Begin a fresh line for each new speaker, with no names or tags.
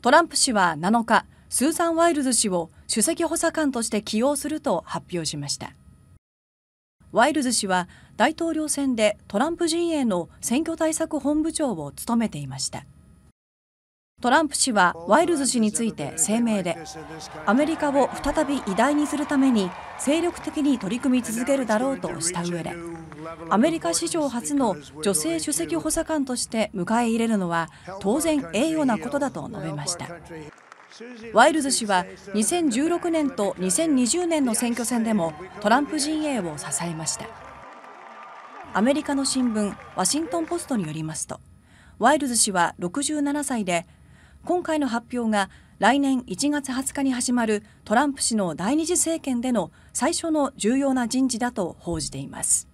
トランプ氏は7日スーザン・ワイルズ氏を首席補佐官として起用すると発表しましたワイルズ氏は大統領選でトランプ陣営の選挙対策本部長を務めていましたトランプ氏はワイルズ氏について声明でアメリカを再び偉大にするために精力的に取り組み続けるだろうとした上でアメリカ史上初の女性首席補佐官として迎え入れるのは当然栄誉なことだと述べました。ワイルズ氏は2016年と2020年の選挙戦でもトランプ陣営を支えましたアメリカの新聞ワシントン・ポストによりますとワイルズ氏は67歳で今回の発表が来年1月20日に始まるトランプ氏の第二次政権での最初の重要な人事だと報じています。